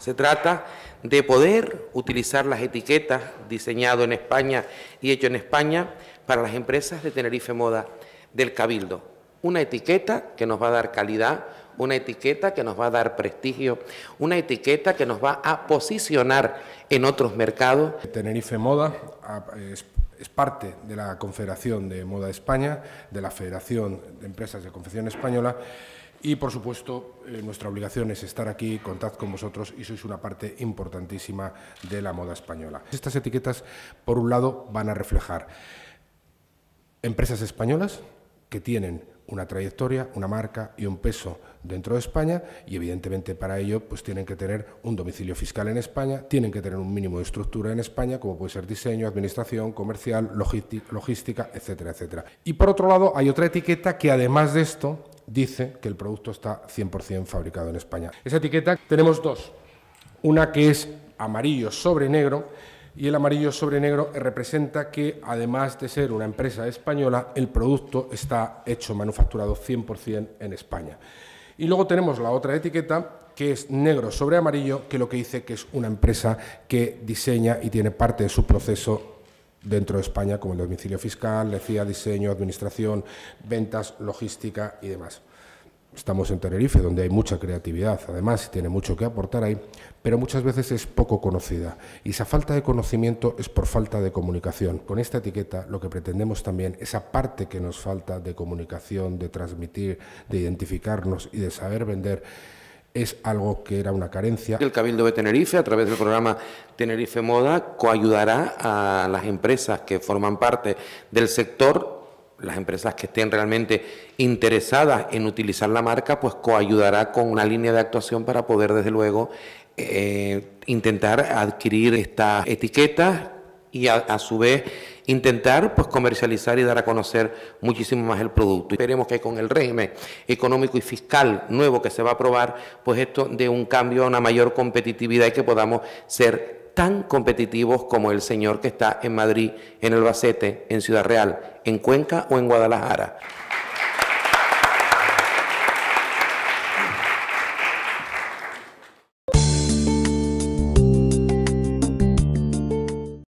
Se trata de poder utilizar las etiquetas diseñado en España y hecho en España para las empresas de Tenerife Moda del Cabildo. Una etiqueta que nos va a dar calidad, una etiqueta que nos va a dar prestigio, una etiqueta que nos va a posicionar en otros mercados. Tenerife Moda es parte de la Confederación de Moda España, de la Federación de Empresas de Confección Española y, por supuesto, eh, nuestra obligación es estar aquí, contad con vosotros y sois una parte importantísima de la moda española. Estas etiquetas, por un lado, van a reflejar empresas españolas que tienen una trayectoria, una marca y un peso dentro de España y evidentemente para ello pues tienen que tener un domicilio fiscal en España, tienen que tener un mínimo de estructura en España como puede ser diseño, administración, comercial, logística, etcétera, etcétera. Y por otro lado hay otra etiqueta que además de esto dice que el producto está 100% fabricado en España. Esa etiqueta tenemos dos, una que es amarillo sobre negro y el amarillo sobre negro representa que, además de ser una empresa española, el producto está hecho, manufacturado 100% en España. Y luego tenemos la otra etiqueta, que es negro sobre amarillo, que lo que dice que es una empresa que diseña y tiene parte de su proceso dentro de España, como el domicilio fiscal, decía diseño, administración, ventas, logística y demás. Estamos en Tenerife, donde hay mucha creatividad, además tiene mucho que aportar ahí, pero muchas veces es poco conocida. Y esa falta de conocimiento es por falta de comunicación. Con esta etiqueta lo que pretendemos también, esa parte que nos falta de comunicación, de transmitir, de identificarnos y de saber vender, es algo que era una carencia. El Cabildo de Tenerife, a través del programa Tenerife Moda, coayudará a las empresas que forman parte del sector las empresas que estén realmente interesadas en utilizar la marca, pues coayudará con una línea de actuación para poder, desde luego, eh, intentar adquirir esta etiqueta y a, su vez intentar pues comercializar y dar a conocer muchísimo más el producto. Esperemos que con el régimen económico y fiscal nuevo que se va a aprobar, pues esto dé un cambio a una mayor competitividad y que podamos ser tan competitivos como el señor que está en Madrid, en Albacete, en Ciudad Real, en Cuenca o en Guadalajara.